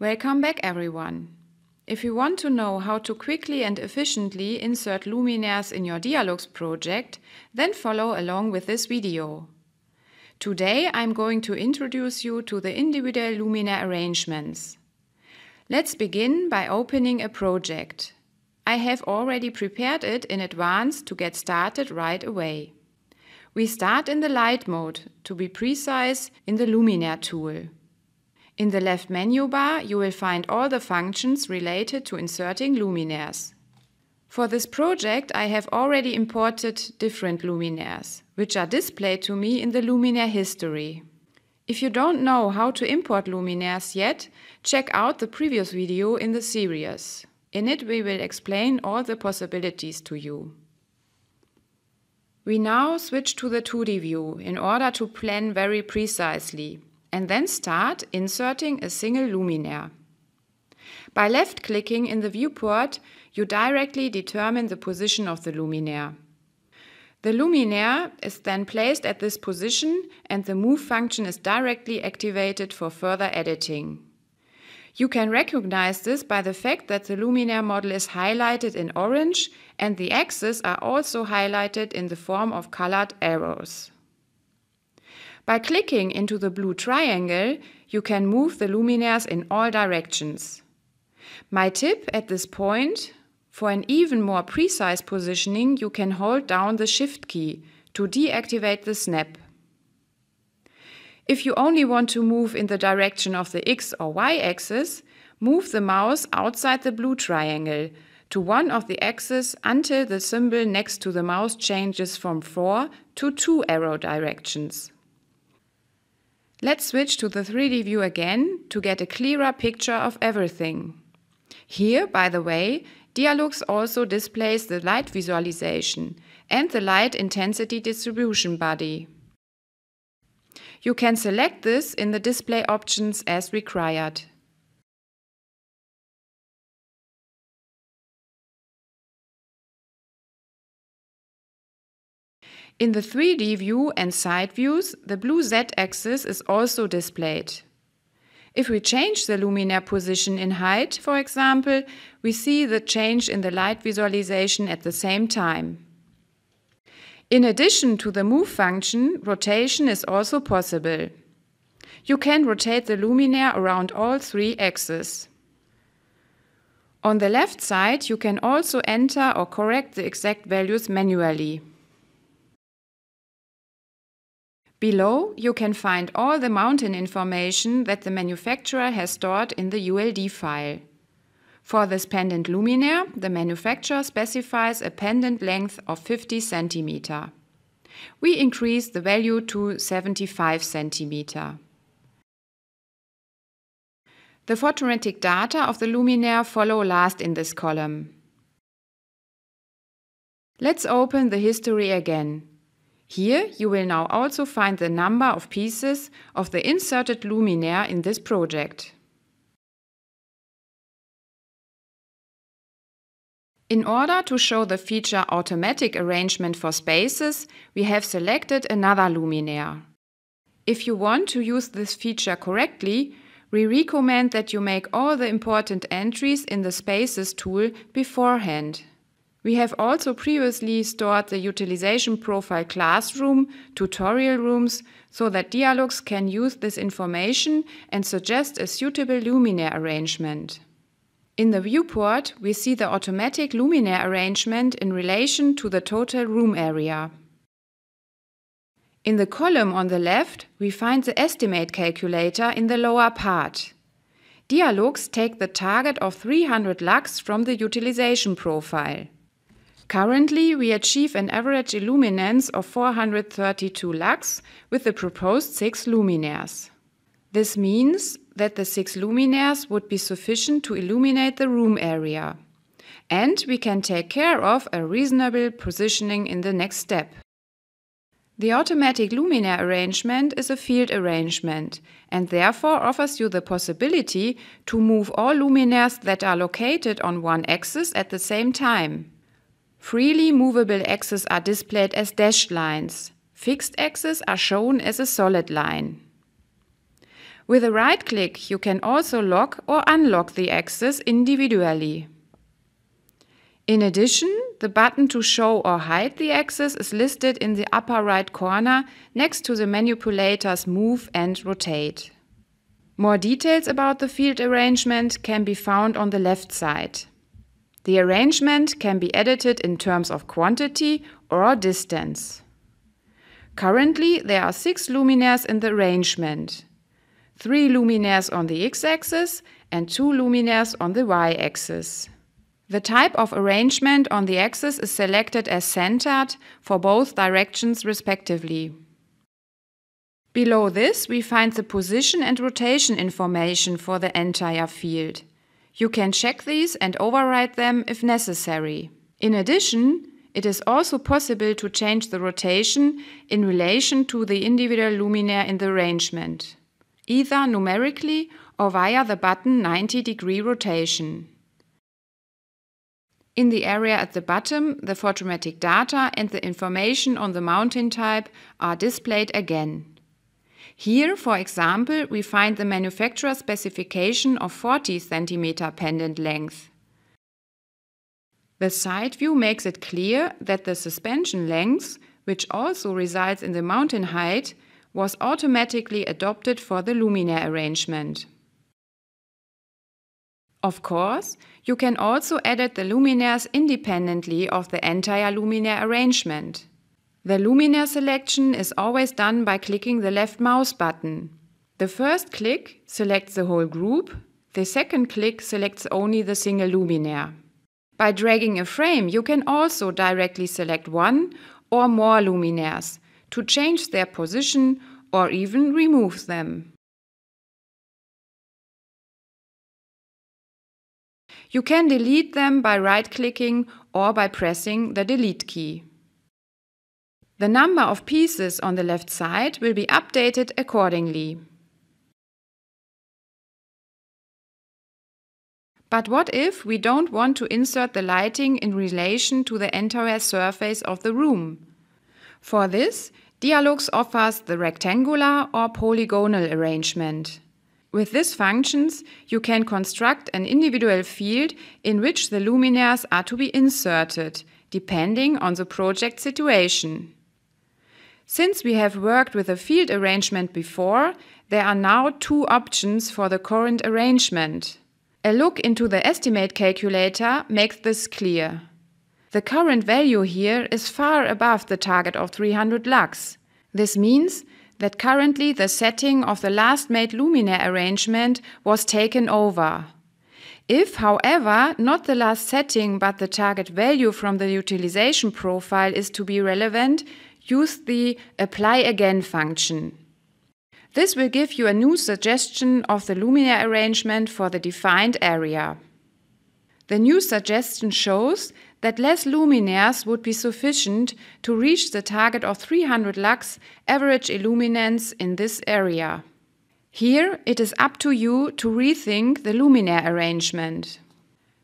Welcome back everyone. If you want to know how to quickly and efficiently insert luminaires in your Dialogs project, then follow along with this video. Today I'm going to introduce you to the individual luminaire arrangements. Let's begin by opening a project. I have already prepared it in advance to get started right away. We start in the light mode, to be precise in the luminaire tool. In the left menu bar, you will find all the functions related to inserting luminaires. For this project, I have already imported different luminaires, which are displayed to me in the luminaire history. If you don't know how to import luminaires yet, check out the previous video in the series. In it we will explain all the possibilities to you. We now switch to the 2D view in order to plan very precisely and then start inserting a single luminaire. By left clicking in the viewport, you directly determine the position of the luminaire. The luminaire is then placed at this position and the move function is directly activated for further editing. You can recognize this by the fact that the luminaire model is highlighted in orange and the axes are also highlighted in the form of colored arrows. By clicking into the blue triangle, you can move the luminaires in all directions. My tip at this point, for an even more precise positioning, you can hold down the Shift key to deactivate the snap. If you only want to move in the direction of the X or Y axis, move the mouse outside the blue triangle to one of the axes until the symbol next to the mouse changes from 4 to 2 arrow directions. Let's switch to the 3D view again to get a clearer picture of everything. Here, by the way, Dialux also displays the light visualization and the light intensity distribution body. You can select this in the display options as required. In the 3D view and side views, the blue z-axis is also displayed. If we change the luminaire position in height, for example, we see the change in the light visualization at the same time. In addition to the move function, rotation is also possible. You can rotate the luminaire around all three axes. On the left side, you can also enter or correct the exact values manually. Below, you can find all the mountain information that the manufacturer has stored in the ULD file. For this pendant luminaire, the manufacturer specifies a pendant length of 50 cm. We increase the value to 75 cm. The photometric data of the luminaire follow last in this column. Let's open the history again. Here you will now also find the number of pieces of the inserted luminaire in this project. In order to show the feature automatic arrangement for spaces, we have selected another luminaire. If you want to use this feature correctly, we recommend that you make all the important entries in the Spaces tool beforehand. We have also previously stored the utilization profile classroom, tutorial rooms, so that dialogues can use this information and suggest a suitable luminaire arrangement. In the viewport, we see the automatic luminaire arrangement in relation to the total room area. In the column on the left, we find the estimate calculator in the lower part. Dialogues take the target of 300 lux from the utilization profile. Currently, we achieve an average illuminance of 432 lux with the proposed 6 luminaires. This means that the 6 luminaires would be sufficient to illuminate the room area. And we can take care of a reasonable positioning in the next step. The automatic luminaire arrangement is a field arrangement and therefore offers you the possibility to move all luminaires that are located on one axis at the same time. Freely movable axes are displayed as dashed lines. Fixed axes are shown as a solid line. With a right click, you can also lock or unlock the axes individually. In addition, the button to show or hide the axes is listed in the upper right corner next to the manipulators Move and Rotate. More details about the field arrangement can be found on the left side. The arrangement can be edited in terms of quantity or distance. Currently, there are six luminaires in the arrangement. Three luminaires on the x-axis and two luminaires on the y-axis. The type of arrangement on the axis is selected as centered for both directions respectively. Below this, we find the position and rotation information for the entire field. You can check these and override them if necessary. In addition, it is also possible to change the rotation in relation to the individual luminaire in the arrangement, either numerically or via the button 90 degree rotation. In the area at the bottom, the photometric data and the information on the mountain type are displayed again. Here, for example, we find the manufacturer specification of 40 cm pendant length. The side view makes it clear that the suspension length, which also resides in the mountain height, was automatically adopted for the luminaire arrangement. Of course, you can also edit the luminaires independently of the entire luminaire arrangement. The luminaire selection is always done by clicking the left mouse button. The first click selects the whole group, the second click selects only the single luminaire. By dragging a frame, you can also directly select one or more luminaires to change their position or even remove them. You can delete them by right-clicking or by pressing the delete key. The number of pieces on the left side will be updated accordingly. But what if we don't want to insert the lighting in relation to the entire surface of the room? For this, Dialogs offers the rectangular or polygonal arrangement. With these functions, you can construct an individual field in which the luminaires are to be inserted, depending on the project situation. Since we have worked with a field arrangement before, there are now two options for the current arrangement. A look into the estimate calculator makes this clear. The current value here is far above the target of 300 lux. This means that currently the setting of the last made luminaire arrangement was taken over. If, however, not the last setting but the target value from the utilization profile is to be relevant, use the apply again function. This will give you a new suggestion of the Lumina arrangement for the defined area. The new suggestion shows that less luminaires would be sufficient to reach the target of 300 lux average illuminance in this area. Here it is up to you to rethink the luminaire arrangement.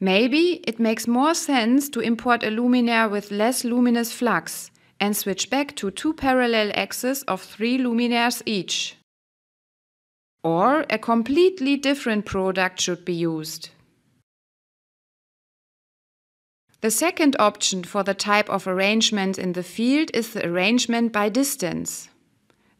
Maybe it makes more sense to import a luminaire with less luminous flux and switch back to two parallel axes of 3 luminaires each. Or a completely different product should be used. The second option for the type of arrangement in the field is the arrangement by distance.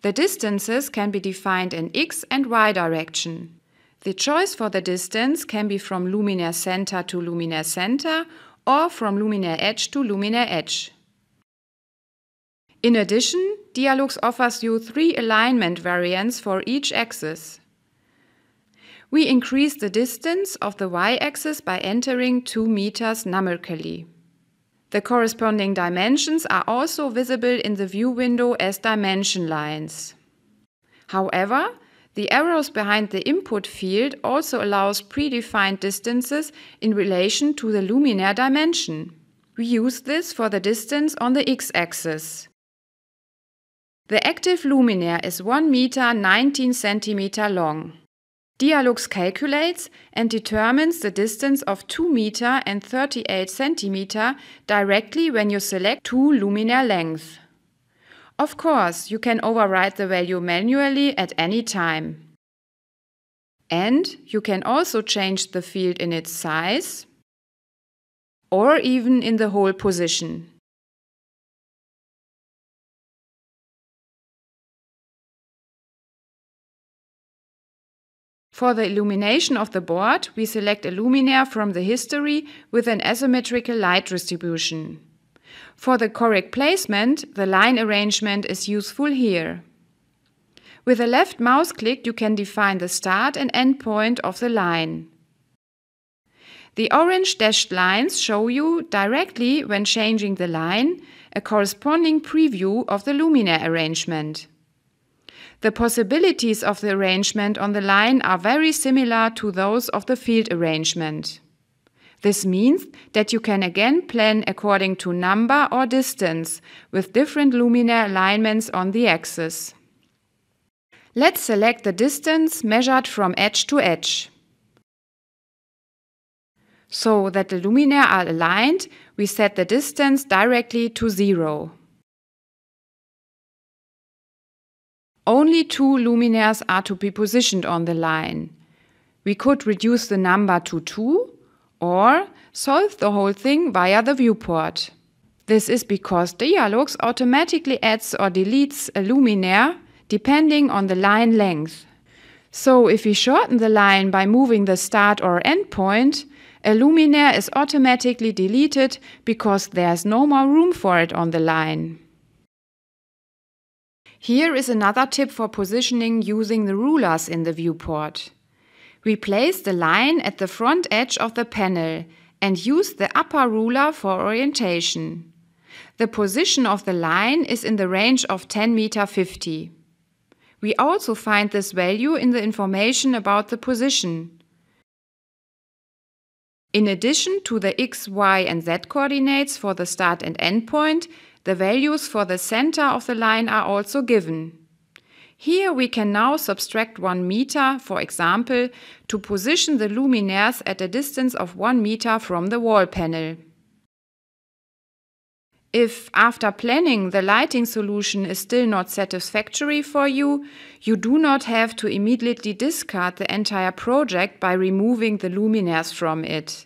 The distances can be defined in x and y direction. The choice for the distance can be from luminaire center to luminaire center or from luminaire edge to luminaire edge. In addition, Dialogs offers you three alignment variants for each axis. We increase the distance of the y-axis by entering 2 meters numerically. The corresponding dimensions are also visible in the view window as dimension lines. However, the arrows behind the input field also allows predefined distances in relation to the luminaire dimension. We use this for the distance on the x-axis. The active luminaire is 1 meter 19 centimeter long. Dialux calculates and determines the distance of 2 meter and 38 centimeter directly when you select two luminaire lengths. Of course, you can override the value manually at any time. And you can also change the field in its size or even in the whole position. For the illumination of the board, we select a luminaire from the history with an asymmetrical light distribution. For the correct placement, the line arrangement is useful here. With a left mouse click you can define the start and end point of the line. The orange dashed lines show you directly when changing the line a corresponding preview of the luminaire arrangement. The possibilities of the arrangement on the line are very similar to those of the field arrangement. This means that you can again plan according to number or distance with different luminaire alignments on the axis. Let's select the distance measured from edge to edge. So that the luminaire are aligned, we set the distance directly to zero. Only two luminaires are to be positioned on the line. We could reduce the number to 2 or solve the whole thing via the viewport. This is because Dialogs automatically adds or deletes a luminaire depending on the line length. So if we shorten the line by moving the start or end point, a luminaire is automatically deleted because there's no more room for it on the line. Here is another tip for positioning using the rulers in the viewport. Replace the line at the front edge of the panel and use the upper ruler for orientation. The position of the line is in the range of 10 meter 50. We also find this value in the information about the position. In addition to the x, y and z coordinates for the start and end point, the values for the center of the line are also given. Here we can now subtract 1 meter, for example, to position the luminaires at a distance of 1 meter from the wall panel. If, after planning, the lighting solution is still not satisfactory for you, you do not have to immediately discard the entire project by removing the luminaires from it.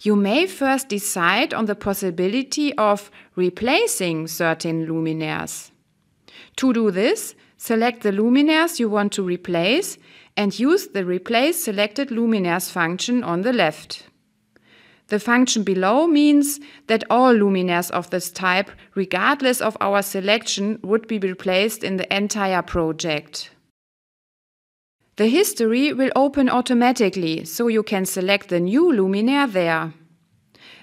You may first decide on the possibility of replacing certain luminaires. To do this, select the luminaires you want to replace and use the Replace Selected Luminaires function on the left. The function below means that all luminaires of this type, regardless of our selection, would be replaced in the entire project. The history will open automatically, so you can select the new luminaire there.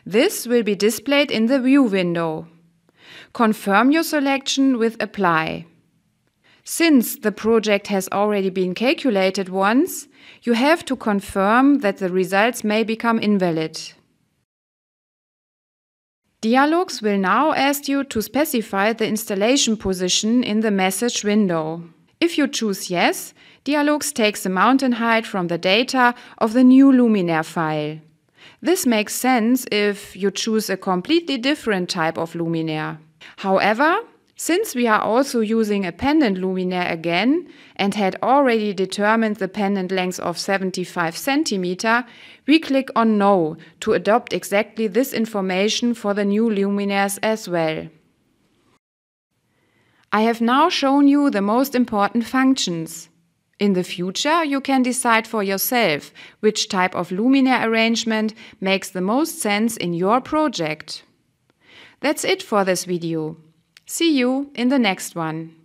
This will be displayed in the View window. Confirm your selection with Apply. Since the project has already been calculated once, you have to confirm that the results may become invalid. Dialogs will now ask you to specify the installation position in the message window. If you choose yes, Dialogs takes the mountain height from the data of the new Luminaire file. This makes sense if you choose a completely different type of luminaire. However, since we are also using a pendant luminaire again and had already determined the pendant length of 75 cm, we click on No to adopt exactly this information for the new luminaires as well. I have now shown you the most important functions. In the future, you can decide for yourself which type of luminaire arrangement makes the most sense in your project. That's it for this video. See you in the next one.